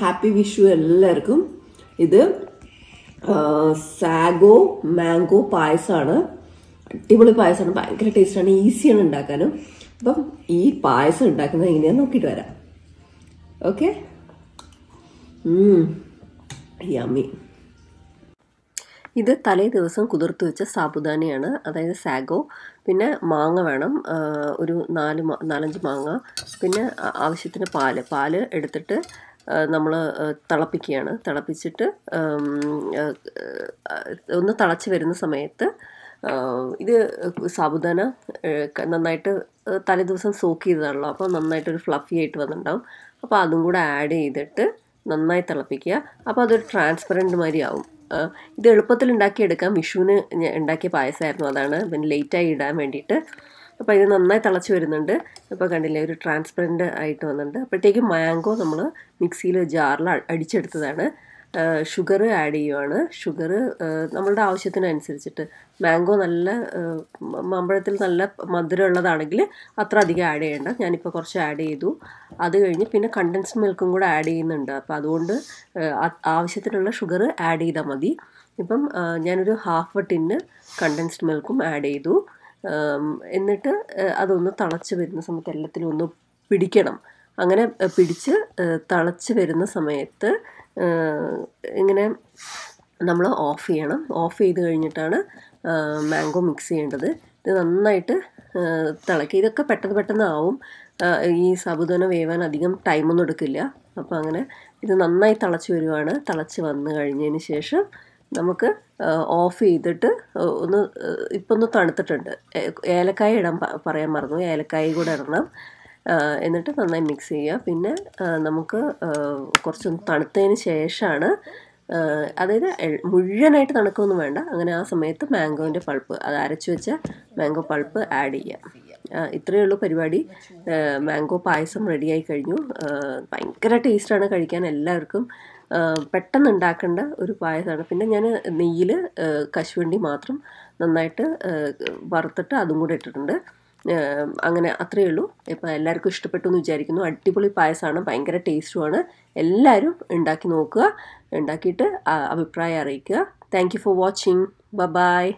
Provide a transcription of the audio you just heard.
happy Vishu എല്ലാവർക്കും ഇത് sago mango പായസമാണ് അടിപൊളി പായസമാണ് ഭയങ്കര ടേസ്റ്റാണ് ഈസിയാണ് ഉണ്ടാക്കാനും അപ്പം ഈ പായസം ഉണ്ടാക്കുന്നത് എങ്ങനെയാന്ന് നോക്കിയിട്ട് വരാം ഓക്കെ യമ്മി ഇത് തലേ ദിവസം കുതിർത്ത് വെച്ച സാബുദാനയാണ് അതായത് സാഗോ പിന്നെ മാങ്ങ വേണം ഒരു നാല് നാലഞ്ച് മാങ്ങ പിന്നെ ആവശ്യത്തിന് പാല് പാല് എടുത്തിട്ട് നമ്മൾ തിളപ്പിക്കുകയാണ് തിളപ്പിച്ചിട്ട് ഒന്ന് തിളച്ച് വരുന്ന സമയത്ത് ഇത് സാബുദാന നന്നായിട്ട് തലേ ദിവസം സോക്ക് ചെയ്തതാണല്ലോ അപ്പോൾ നന്നായിട്ട് ഒരു ഫ്ലഫി ആയിട്ട് വന്നിട്ടുണ്ടാവും അപ്പോൾ അതും കൂടെ ആഡ് ചെയ്തിട്ട് നന്നായി തിളപ്പിക്കുക അപ്പോൾ അതൊരു ട്രാൻസ്പെറൻറ്റ് മാതിരി ആവും ഇത് എളുപ്പത്തിൽ ഉണ്ടാക്കിയെടുക്കാം വിഷുവിന് ഉണ്ടാക്കിയ പായസമായിരുന്നു അതാണ് പിന്നെ ലേറ്റായി ഇടാൻ വേണ്ടിയിട്ട് അപ്പോൾ ഇത് നന്നായി തിളച്ച് വരുന്നുണ്ട് അപ്പോൾ കണ്ടില്ലേ ഒരു ട്രാൻസ്പെറൻറ്റ് ആയിട്ട് വന്നിട്ടുണ്ട് അപ്പോഴത്തേക്കും മാംഗോ നമ്മൾ മിക്സിയിൽ ജാറിൽ അടിച്ചെടുത്തതാണ് ഷുഗർ ആഡ് ചെയ്യുവാണ് ഷുഗർ നമ്മളുടെ ആവശ്യത്തിനനുസരിച്ചിട്ട് മാംഗോ നല്ല മാമ്പഴത്തിൽ നല്ല മധുരമുള്ളതാണെങ്കിൽ അത്ര അധികം ആഡ് ചെയ്യേണ്ട ഞാനിപ്പോൾ കുറച്ച് ആഡ് ചെയ്തു അത് കഴിഞ്ഞ് പിന്നെ കണ്ടൻസ് മിൽക്കും കൂടെ ആഡ് ചെയ്യുന്നുണ്ട് അപ്പോൾ അതുകൊണ്ട് ആവശ്യത്തിനുള്ള ഷുഗർ ആഡ് ചെയ്താൽ മതി ഇപ്പം ഞാനൊരു ഹാഫ് ടിന്ന് കണ്ടൻസ്ഡ് മിൽക്കും ആഡ് ചെയ്തു എന്നിട്ട് അതൊന്ന് തിളച്ച് വരുന്ന സമയത്ത് എല്ലാത്തിലും ഒന്ന് പിടിക്കണം അങ്ങനെ പിടിച്ച് തിളച്ച് വരുന്ന സമയത്ത് ഇങ്ങനെ നമ്മൾ ഓഫ് ചെയ്യണം ഓഫ് ചെയ്ത് കഴിഞ്ഞിട്ടാണ് മാംഗോ മിക്സ് ചെയ്യേണ്ടത് ഇത് നന്നായിട്ട് തിളക്കി ഇതൊക്കെ പെട്ടെന്ന് പെട്ടെന്ന് ആവും ഈ സാബുദാന വേവാൻ അധികം ടൈമൊന്നും എടുക്കില്ല അപ്പോൾ അങ്ങനെ ഇത് നന്നായി തിളച്ച് വരുവാണ് തിളച്ച് വന്നു കഴിഞ്ഞതിന് ശേഷം നമുക്ക് ഓഫ് ചെയ്തിട്ട് ഒന്ന് ഇപ്പം ഒന്ന് തണുത്തിട്ടുണ്ട് ഏലക്കായ ഇടാൻ പറയാൻ മറന്നു ഏലക്കായ കൂടെ ഇടണം എന്നിട്ട് നന്നായി മിക്സ് ചെയ്യുക പിന്നെ നമുക്ക് കുറച്ചൊന്ന് തണുത്തതിന് ശേഷമാണ് അതായത് മുഴുവനായിട്ട് തണുക്കൊന്നും വേണ്ട അങ്ങനെ ആ സമയത്ത് മാംഗോവിൻ്റെ പൾപ്പ് അത് അരച്ചു വെച്ച മാംഗോ പൾപ്പ് ആഡ് ചെയ്യുക ഇത്രയേ ഉള്ളൂ പരിപാടി മാംഗോ പായസം റെഡിയായി കഴിഞ്ഞു ഭയങ്കര ടേസ്റ്റാണ് കഴിക്കാൻ എല്ലാവർക്കും പെട്ടെന്ന് ഉണ്ടാക്കേണ്ട ഒരു പായസമാണ് പിന്നെ ഞാൻ നെയ്യിൽ കശുവണ്ടി മാത്രം നന്നായിട്ട് വറുത്തിട്ട് അതും കൂടെ ഇട്ടിട്ടുണ്ട് അങ്ങനെ അത്രയേ ഉള്ളൂ ഇപ്പം എല്ലാവർക്കും ഇഷ്ടപ്പെട്ടു എന്ന് വിചാരിക്കുന്നു അടിപൊളി പായസമാണ് ഭയങ്കര ടേസ്റ്റുമാണ് എല്ലാവരും ഉണ്ടാക്കി നോക്കുക ഉണ്ടാക്കിയിട്ട് അഭിപ്രായം അറിയിക്കുക താങ്ക് യു ഫോർ വാച്ചിങ് ബ ബായ്